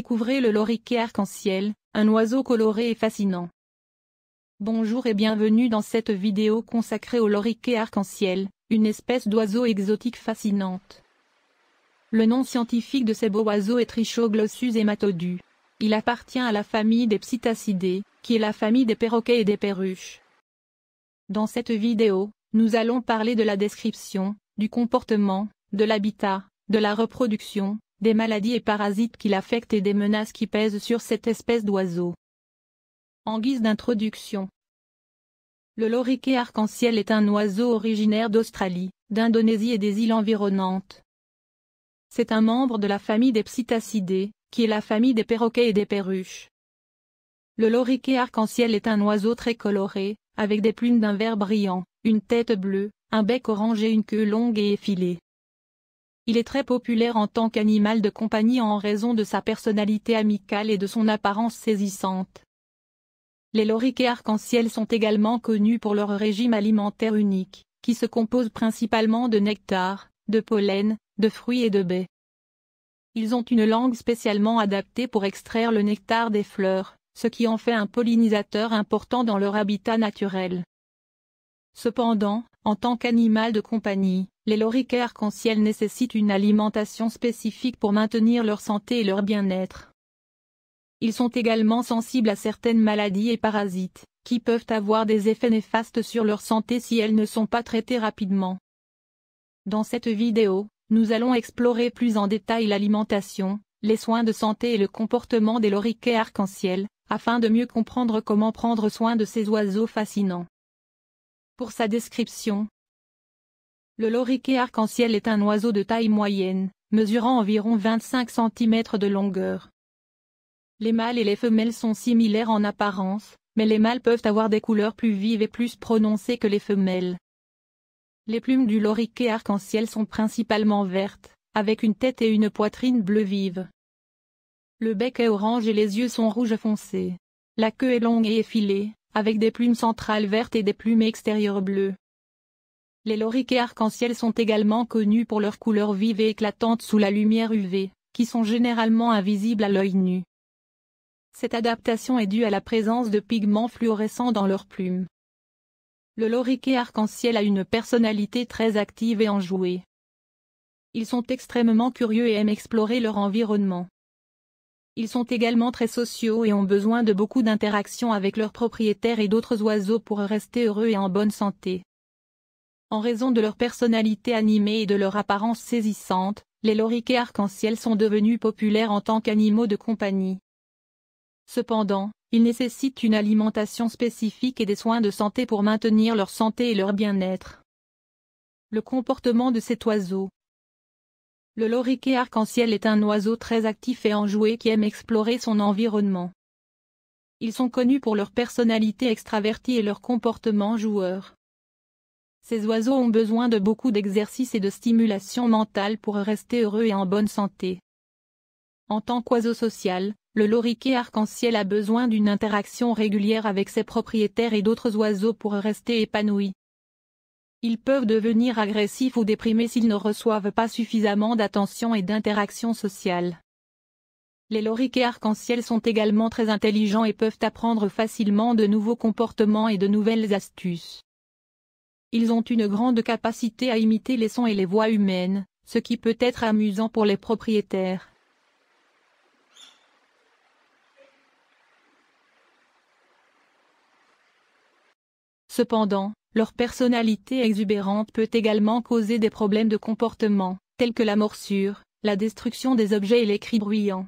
découvrez le loriquet arc-en-ciel, un oiseau coloré et fascinant. Bonjour et bienvenue dans cette vidéo consacrée au loriquet arc-en-ciel, une espèce d'oiseau exotique fascinante. Le nom scientifique de ces beaux oiseaux est Trichoglossus hématodus. Il appartient à la famille des Psittacidés, qui est la famille des perroquets et des perruches. Dans cette vidéo, nous allons parler de la description, du comportement, de l'habitat, de la reproduction, des maladies et parasites qui l'affectent et des menaces qui pèsent sur cette espèce d'oiseau. En guise d'introduction Le loriquet arc-en-ciel est un oiseau originaire d'Australie, d'Indonésie et des îles environnantes. C'est un membre de la famille des psittacidés, qui est la famille des perroquets et des perruches. Le loriquet arc-en-ciel est un oiseau très coloré, avec des plumes d'un vert brillant, une tête bleue, un bec orange et une queue longue et effilée. Il est très populaire en tant qu'animal de compagnie en raison de sa personnalité amicale et de son apparence saisissante. Les loriquets arc-en-ciel sont également connus pour leur régime alimentaire unique, qui se compose principalement de nectar, de pollen, de fruits et de baies. Ils ont une langue spécialement adaptée pour extraire le nectar des fleurs, ce qui en fait un pollinisateur important dans leur habitat naturel. Cependant, en tant qu'animal de compagnie, les loriquets arc-en-ciel nécessitent une alimentation spécifique pour maintenir leur santé et leur bien-être. Ils sont également sensibles à certaines maladies et parasites, qui peuvent avoir des effets néfastes sur leur santé si elles ne sont pas traitées rapidement. Dans cette vidéo, nous allons explorer plus en détail l'alimentation, les soins de santé et le comportement des loriquets arc-en-ciel, afin de mieux comprendre comment prendre soin de ces oiseaux fascinants. Pour sa description, le loriquet arc-en-ciel est un oiseau de taille moyenne, mesurant environ 25 cm de longueur. Les mâles et les femelles sont similaires en apparence, mais les mâles peuvent avoir des couleurs plus vives et plus prononcées que les femelles. Les plumes du loriquet arc-en-ciel sont principalement vertes, avec une tête et une poitrine bleu vive. Le bec est orange et les yeux sont rouge foncé. La queue est longue et effilée, avec des plumes centrales vertes et des plumes extérieures bleues. Les loriquets arc-en-ciel sont également connus pour leurs couleurs vives et éclatantes sous la lumière UV, qui sont généralement invisibles à l'œil nu. Cette adaptation est due à la présence de pigments fluorescents dans leurs plumes. Le loriquet arc-en-ciel a une personnalité très active et enjouée. Ils sont extrêmement curieux et aiment explorer leur environnement. Ils sont également très sociaux et ont besoin de beaucoup d'interactions avec leurs propriétaires et d'autres oiseaux pour rester heureux et en bonne santé. En raison de leur personnalité animée et de leur apparence saisissante, les loriquets arc-en-ciel sont devenus populaires en tant qu'animaux de compagnie. Cependant, ils nécessitent une alimentation spécifique et des soins de santé pour maintenir leur santé et leur bien-être. Le comportement de cet oiseau le loriquet arc-en-ciel est un oiseau très actif et enjoué qui aime explorer son environnement. Ils sont connus pour leur personnalité extravertie et leur comportement joueur. Ces oiseaux ont besoin de beaucoup d'exercice et de stimulation mentale pour rester heureux et en bonne santé. En tant qu'oiseau social, le loriquet arc-en-ciel a besoin d'une interaction régulière avec ses propriétaires et d'autres oiseaux pour rester épanoui. Ils peuvent devenir agressifs ou déprimés s'ils ne reçoivent pas suffisamment d'attention et d'interaction sociale. Les loriquets arc-en-ciel sont également très intelligents et peuvent apprendre facilement de nouveaux comportements et de nouvelles astuces. Ils ont une grande capacité à imiter les sons et les voix humaines, ce qui peut être amusant pour les propriétaires. Cependant, leur personnalité exubérante peut également causer des problèmes de comportement, tels que la morsure, la destruction des objets et les cris bruyants.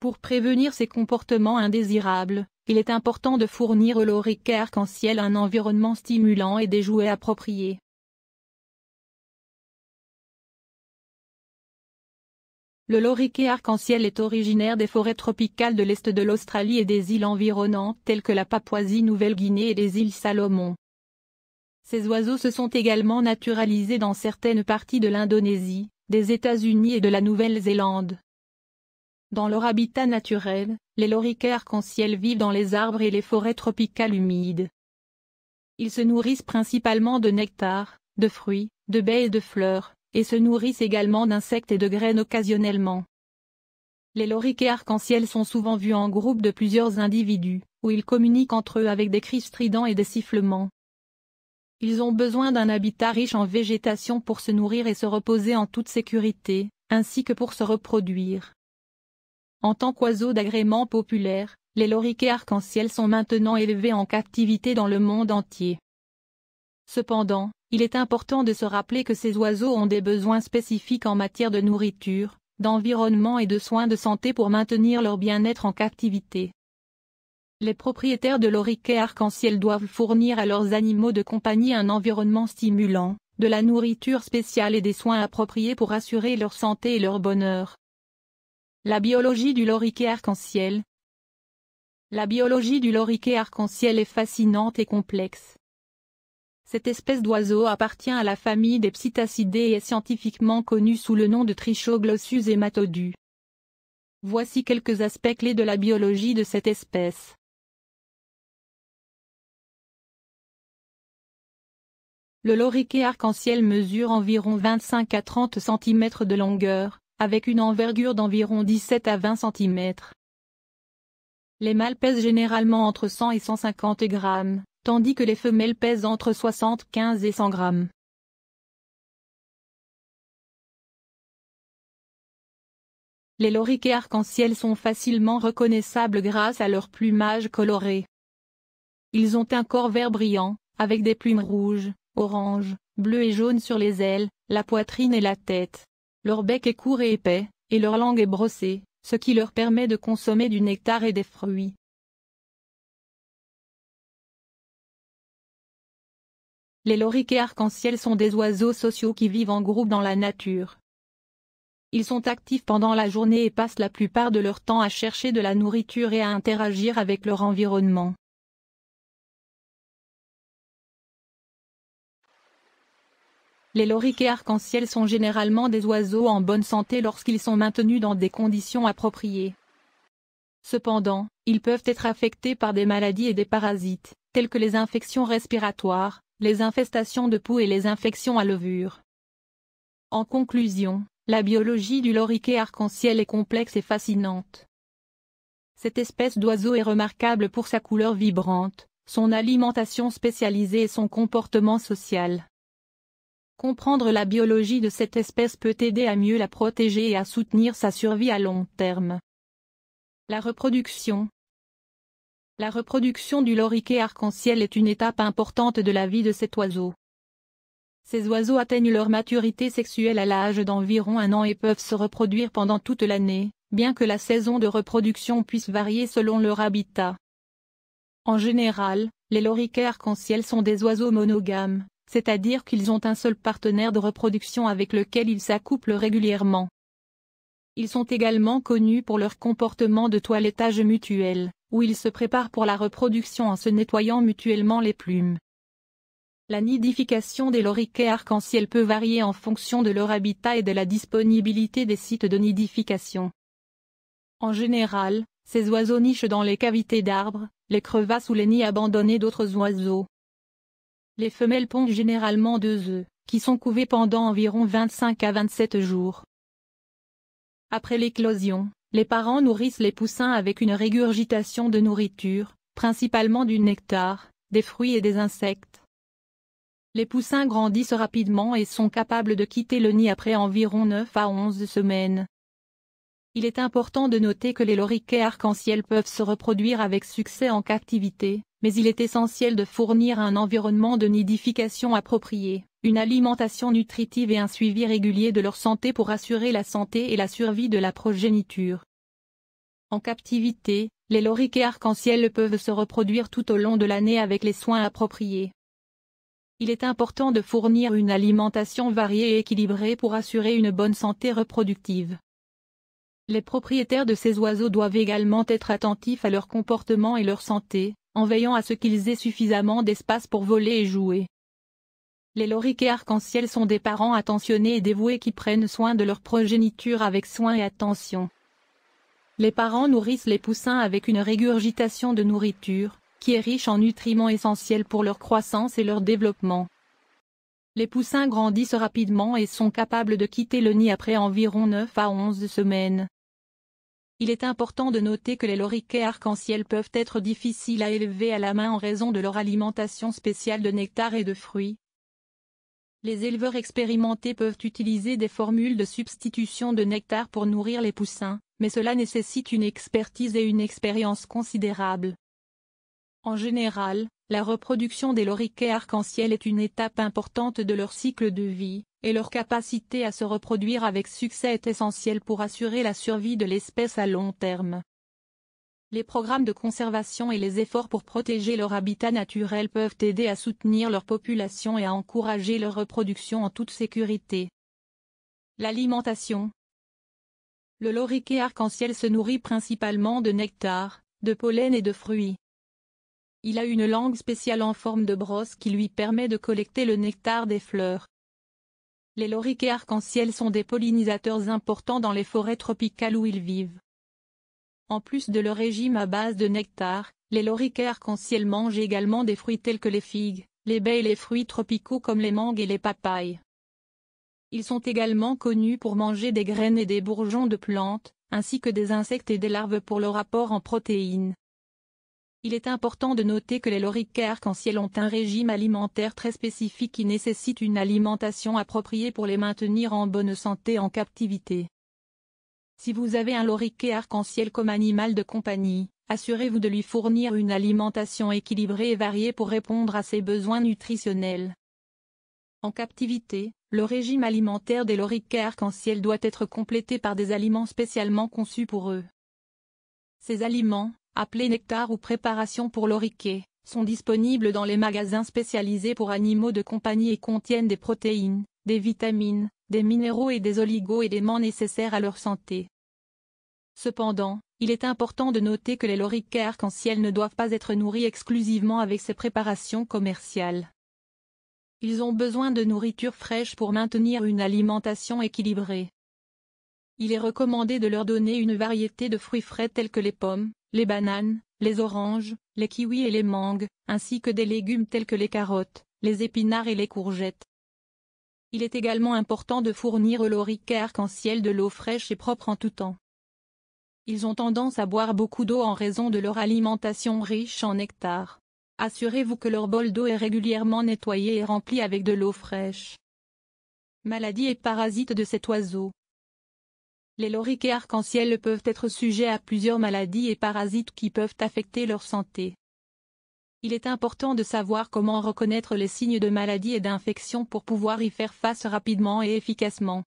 Pour prévenir ces comportements indésirables, il est important de fournir au loriquet arc-en-ciel un environnement stimulant et des jouets appropriés. Le loriquet arc-en-ciel est originaire des forêts tropicales de l'Est de l'Australie et des îles environnantes telles que la Papouasie-Nouvelle-Guinée et les îles Salomon. Ces oiseaux se sont également naturalisés dans certaines parties de l'Indonésie, des États-Unis et de la Nouvelle-Zélande. Dans leur habitat naturel, les arc en ciel vivent dans les arbres et les forêts tropicales humides. Ils se nourrissent principalement de nectar, de fruits, de baies et de fleurs, et se nourrissent également d'insectes et de graines occasionnellement. Les loriquets arc-en-ciel sont souvent vus en groupe de plusieurs individus, où ils communiquent entre eux avec des cris stridents et des sifflements. Ils ont besoin d'un habitat riche en végétation pour se nourrir et se reposer en toute sécurité, ainsi que pour se reproduire. En tant qu'oiseaux d'agrément populaire, les loriquets arc-en-ciel sont maintenant élevés en captivité dans le monde entier. Cependant, il est important de se rappeler que ces oiseaux ont des besoins spécifiques en matière de nourriture, d'environnement et de soins de santé pour maintenir leur bien-être en captivité. Les propriétaires de loriquets arc-en-ciel doivent fournir à leurs animaux de compagnie un environnement stimulant, de la nourriture spéciale et des soins appropriés pour assurer leur santé et leur bonheur. La biologie du loriquet arc-en-ciel La biologie du loriquet arc-en-ciel est fascinante et complexe. Cette espèce d'oiseau appartient à la famille des Psittacidae et est scientifiquement connue sous le nom de Trichoglossus hématodus. Voici quelques aspects clés de la biologie de cette espèce. Le loriquet arc-en-ciel mesure environ 25 à 30 cm de longueur, avec une envergure d'environ 17 à 20 cm. Les mâles pèsent généralement entre 100 et 150 grammes, tandis que les femelles pèsent entre 75 et 100 grammes. Les loriquets arc-en-ciel sont facilement reconnaissables grâce à leur plumage coloré. Ils ont un corps vert brillant, avec des plumes rouges, orange, bleu et jaune sur les ailes, la poitrine et la tête. Leur bec est court et épais, et leur langue est brossée, ce qui leur permet de consommer du nectar et des fruits. Les et arc-en-ciel sont des oiseaux sociaux qui vivent en groupe dans la nature. Ils sont actifs pendant la journée et passent la plupart de leur temps à chercher de la nourriture et à interagir avec leur environnement. Les loriquets arc-en-ciel sont généralement des oiseaux en bonne santé lorsqu'ils sont maintenus dans des conditions appropriées. Cependant, ils peuvent être affectés par des maladies et des parasites, tels que les infections respiratoires, les infestations de poux et les infections à levure. En conclusion, la biologie du loriquet arc-en-ciel est complexe et fascinante. Cette espèce d'oiseau est remarquable pour sa couleur vibrante, son alimentation spécialisée et son comportement social. Comprendre la biologie de cette espèce peut aider à mieux la protéger et à soutenir sa survie à long terme. La reproduction La reproduction du loriquet arc-en-ciel est une étape importante de la vie de cet oiseau. Ces oiseaux atteignent leur maturité sexuelle à l'âge d'environ un an et peuvent se reproduire pendant toute l'année, bien que la saison de reproduction puisse varier selon leur habitat. En général, les loriquets arc-en-ciel sont des oiseaux monogames, c'est-à-dire qu'ils ont un seul partenaire de reproduction avec lequel ils s'accouplent régulièrement. Ils sont également connus pour leur comportement de toilettage mutuel, où ils se préparent pour la reproduction en se nettoyant mutuellement les plumes. La nidification des loriquets arc-en-ciel peut varier en fonction de leur habitat et de la disponibilité des sites de nidification. En général, ces oiseaux nichent dans les cavités d'arbres, les crevasses ou les nids abandonnés d'autres oiseaux. Les femelles pondent généralement deux œufs, qui sont couvés pendant environ 25 à 27 jours. Après l'éclosion, les parents nourrissent les poussins avec une régurgitation de nourriture, principalement du nectar, des fruits et des insectes. Les poussins grandissent rapidement et sont capables de quitter le nid après environ 9 à 11 semaines. Il est important de noter que les loriquets arc-en-ciel peuvent se reproduire avec succès en captivité, mais il est essentiel de fournir un environnement de nidification approprié, une alimentation nutritive et un suivi régulier de leur santé pour assurer la santé et la survie de la progéniture. En captivité, les loriquets arc-en-ciel peuvent se reproduire tout au long de l'année avec les soins appropriés. Il est important de fournir une alimentation variée et équilibrée pour assurer une bonne santé reproductive. Les propriétaires de ces oiseaux doivent également être attentifs à leur comportement et leur santé, en veillant à ce qu'ils aient suffisamment d'espace pour voler et jouer. Les loriquets arc-en-ciel sont des parents attentionnés et dévoués qui prennent soin de leur progéniture avec soin et attention. Les parents nourrissent les poussins avec une régurgitation de nourriture, qui est riche en nutriments essentiels pour leur croissance et leur développement. Les poussins grandissent rapidement et sont capables de quitter le nid après environ 9 à 11 semaines. Il est important de noter que les loriquets arc-en-ciel peuvent être difficiles à élever à la main en raison de leur alimentation spéciale de nectar et de fruits. Les éleveurs expérimentés peuvent utiliser des formules de substitution de nectar pour nourrir les poussins, mais cela nécessite une expertise et une expérience considérables. En général, la reproduction des loriquets arc-en-ciel est une étape importante de leur cycle de vie, et leur capacité à se reproduire avec succès est essentielle pour assurer la survie de l'espèce à long terme. Les programmes de conservation et les efforts pour protéger leur habitat naturel peuvent aider à soutenir leur population et à encourager leur reproduction en toute sécurité. L'alimentation Le loriquet arc-en-ciel se nourrit principalement de nectar, de pollen et de fruits. Il a une langue spéciale en forme de brosse qui lui permet de collecter le nectar des fleurs. Les loriquets arc-en-ciel sont des pollinisateurs importants dans les forêts tropicales où ils vivent. En plus de leur régime à base de nectar, les loriquets arc-en-ciel mangent également des fruits tels que les figues, les baies et les fruits tropicaux comme les mangues et les papayes. Ils sont également connus pour manger des graines et des bourgeons de plantes, ainsi que des insectes et des larves pour leur apport en protéines. Il est important de noter que les loriquets arc-en-ciel ont un régime alimentaire très spécifique qui nécessite une alimentation appropriée pour les maintenir en bonne santé en captivité. Si vous avez un loriquet arc-en-ciel comme animal de compagnie, assurez-vous de lui fournir une alimentation équilibrée et variée pour répondre à ses besoins nutritionnels. En captivité, le régime alimentaire des loriquets arc-en-ciel doit être complété par des aliments spécialement conçus pour eux. Ces aliments, appelés nectar ou préparation pour loriquets, sont disponibles dans les magasins spécialisés pour animaux de compagnie et contiennent des protéines, des vitamines, des minéraux et des oligo-éléments nécessaires à leur santé. Cependant, il est important de noter que les loriquets arc-en-ciel ne doivent pas être nourris exclusivement avec ces préparations commerciales. Ils ont besoin de nourriture fraîche pour maintenir une alimentation équilibrée il est recommandé de leur donner une variété de fruits frais tels que les pommes, les bananes, les oranges, les kiwis et les mangues, ainsi que des légumes tels que les carottes, les épinards et les courgettes. Il est également important de fournir au en ciel de l'eau fraîche et propre en tout temps. Ils ont tendance à boire beaucoup d'eau en raison de leur alimentation riche en nectar. Assurez-vous que leur bol d'eau est régulièrement nettoyé et rempli avec de l'eau fraîche. Maladie et parasites de cet oiseau les loriquets arc-en-ciel peuvent être sujets à plusieurs maladies et parasites qui peuvent affecter leur santé. Il est important de savoir comment reconnaître les signes de maladie et d'infection pour pouvoir y faire face rapidement et efficacement.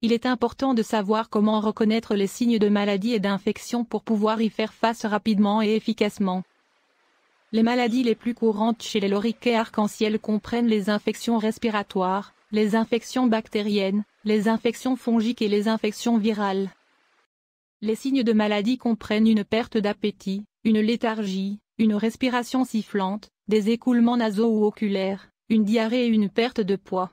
Il est important de savoir comment reconnaître les signes de maladie et d'infection pour pouvoir y faire face rapidement et efficacement. Les maladies les plus courantes chez les loriquets arc-en-ciel comprennent les infections respiratoires, les infections bactériennes, les infections fongiques et les infections virales. Les signes de maladie comprennent une perte d'appétit, une léthargie, une respiration sifflante, des écoulements nasaux ou oculaires, une diarrhée et une perte de poids.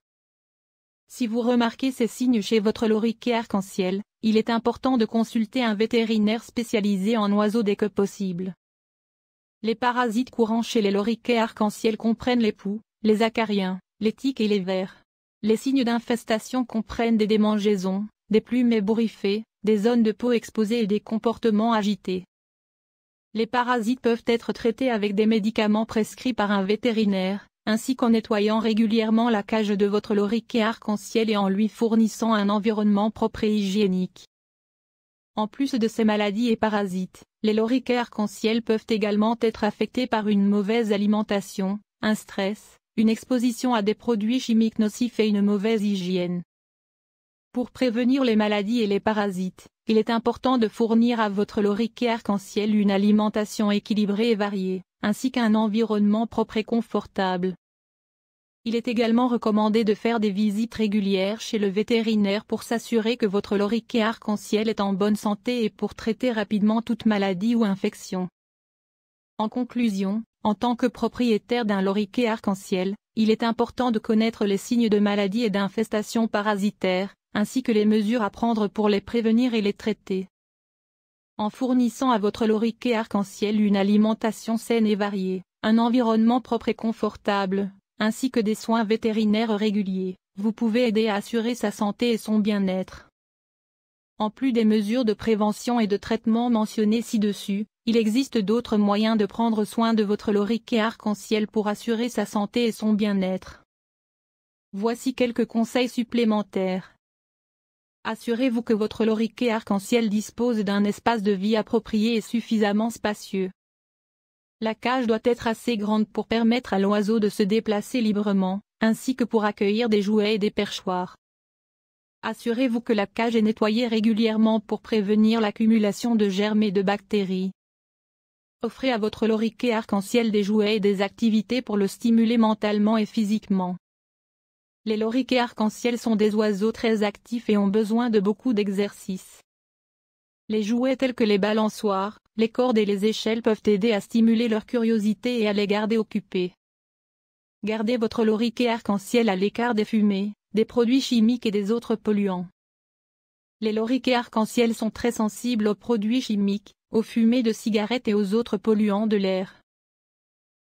Si vous remarquez ces signes chez votre loriquet arc-en-ciel, il est important de consulter un vétérinaire spécialisé en oiseaux dès que possible. Les parasites courants chez les loriquets arc-en-ciel comprennent les poux, les acariens, les tiques et les vers. Les signes d'infestation comprennent des démangeaisons, des plumes ébouriffées, des zones de peau exposées et des comportements agités. Les parasites peuvent être traités avec des médicaments prescrits par un vétérinaire, ainsi qu'en nettoyant régulièrement la cage de votre loriquet arc-en-ciel et en lui fournissant un environnement propre et hygiénique. En plus de ces maladies et parasites, les loriquets arc-en-ciel peuvent également être affectés par une mauvaise alimentation, un stress, une exposition à des produits chimiques nocifs et une mauvaise hygiène. Pour prévenir les maladies et les parasites, il est important de fournir à votre loriquet arc-en-ciel une alimentation équilibrée et variée, ainsi qu'un environnement propre et confortable. Il est également recommandé de faire des visites régulières chez le vétérinaire pour s'assurer que votre loriquet arc-en-ciel est en bonne santé et pour traiter rapidement toute maladie ou infection. En conclusion, en tant que propriétaire d'un loriquet arc-en-ciel, il est important de connaître les signes de maladie et d'infestation parasitaire, ainsi que les mesures à prendre pour les prévenir et les traiter. En fournissant à votre loriquet arc-en-ciel une alimentation saine et variée, un environnement propre et confortable, ainsi que des soins vétérinaires réguliers, vous pouvez aider à assurer sa santé et son bien-être. En plus des mesures de prévention et de traitement mentionnées ci-dessus, il existe d'autres moyens de prendre soin de votre loriquet arc-en-ciel pour assurer sa santé et son bien-être. Voici quelques conseils supplémentaires. Assurez-vous que votre loriquet arc-en-ciel dispose d'un espace de vie approprié et suffisamment spacieux. La cage doit être assez grande pour permettre à l'oiseau de se déplacer librement, ainsi que pour accueillir des jouets et des perchoirs. Assurez-vous que la cage est nettoyée régulièrement pour prévenir l'accumulation de germes et de bactéries. Offrez à votre loriquet arc-en-ciel des jouets et des activités pour le stimuler mentalement et physiquement. Les loriquets arc-en-ciel sont des oiseaux très actifs et ont besoin de beaucoup d'exercice. Les jouets tels que les balançoires, les cordes et les échelles peuvent aider à stimuler leur curiosité et à les garder occupés. Gardez votre loriquet arc-en-ciel à l'écart des fumées, des produits chimiques et des autres polluants. Les loriquets arc-en-ciel sont très sensibles aux produits chimiques, aux fumées de cigarettes et aux autres polluants de l'air.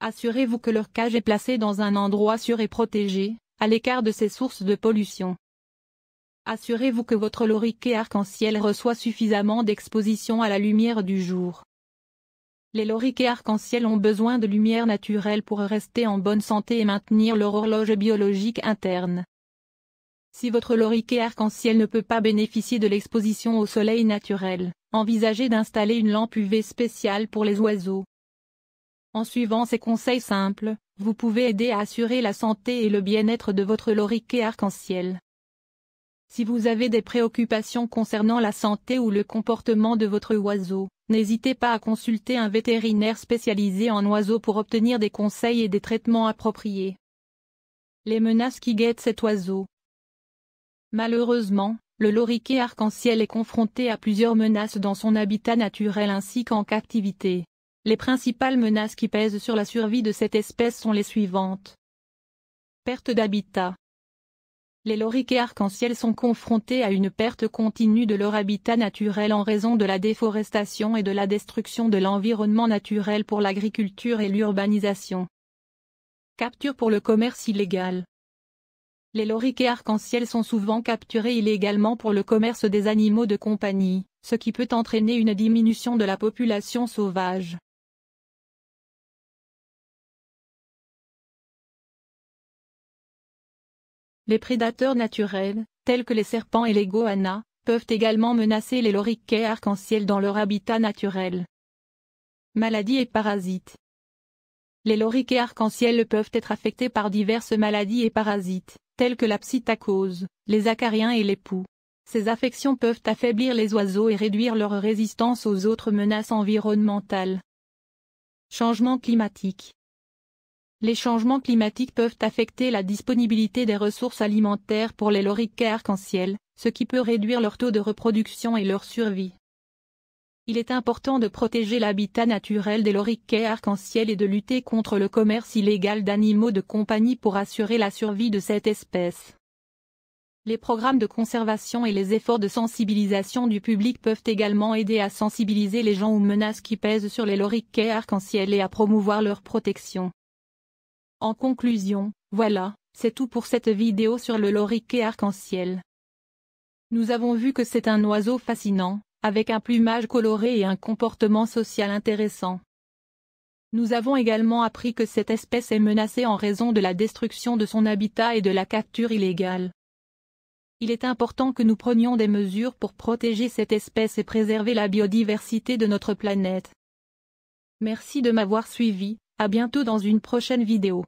Assurez-vous que leur cage est placée dans un endroit sûr et protégé, à l'écart de ces sources de pollution. Assurez-vous que votre loriquet arc-en-ciel reçoit suffisamment d'exposition à la lumière du jour. Les loriquets arc-en-ciel ont besoin de lumière naturelle pour rester en bonne santé et maintenir leur horloge biologique interne. Si votre loriquet arc-en-ciel ne peut pas bénéficier de l'exposition au soleil naturel, envisagez d'installer une lampe UV spéciale pour les oiseaux. En suivant ces conseils simples, vous pouvez aider à assurer la santé et le bien-être de votre loriquet arc-en-ciel. Si vous avez des préoccupations concernant la santé ou le comportement de votre oiseau, n'hésitez pas à consulter un vétérinaire spécialisé en oiseaux pour obtenir des conseils et des traitements appropriés. Les menaces qui guettent cet oiseau Malheureusement, le loriquet arc-en-ciel est confronté à plusieurs menaces dans son habitat naturel ainsi qu'en captivité. Les principales menaces qui pèsent sur la survie de cette espèce sont les suivantes. Perte d'habitat. Les loriquets arc-en-ciel sont confrontés à une perte continue de leur habitat naturel en raison de la déforestation et de la destruction de l'environnement naturel pour l'agriculture et l'urbanisation. Capture pour le commerce illégal. Les loriquets arc-en-ciel sont souvent capturés illégalement pour le commerce des animaux de compagnie, ce qui peut entraîner une diminution de la population sauvage. Les prédateurs naturels, tels que les serpents et les goannas, peuvent également menacer les loriquets arc-en-ciel dans leur habitat naturel. Maladies et parasites Les loriquets arc-en-ciel peuvent être affectés par diverses maladies et parasites tels que la psittacose, les acariens et les poux. Ces affections peuvent affaiblir les oiseaux et réduire leur résistance aux autres menaces environnementales. Changement climatique Les changements climatiques peuvent affecter la disponibilité des ressources alimentaires pour les loriquets arc-en-ciel, ce qui peut réduire leur taux de reproduction et leur survie. Il est important de protéger l'habitat naturel des loriquets arc-en-ciel et de lutter contre le commerce illégal d'animaux de compagnie pour assurer la survie de cette espèce. Les programmes de conservation et les efforts de sensibilisation du public peuvent également aider à sensibiliser les gens aux menaces qui pèsent sur les loriquets arc-en-ciel et à promouvoir leur protection. En conclusion, voilà, c'est tout pour cette vidéo sur le loriquet arc-en-ciel. Nous avons vu que c'est un oiseau fascinant, avec un plumage coloré et un comportement social intéressant. Nous avons également appris que cette espèce est menacée en raison de la destruction de son habitat et de la capture illégale. Il est important que nous prenions des mesures pour protéger cette espèce et préserver la biodiversité de notre planète. Merci de m'avoir suivi, à bientôt dans une prochaine vidéo.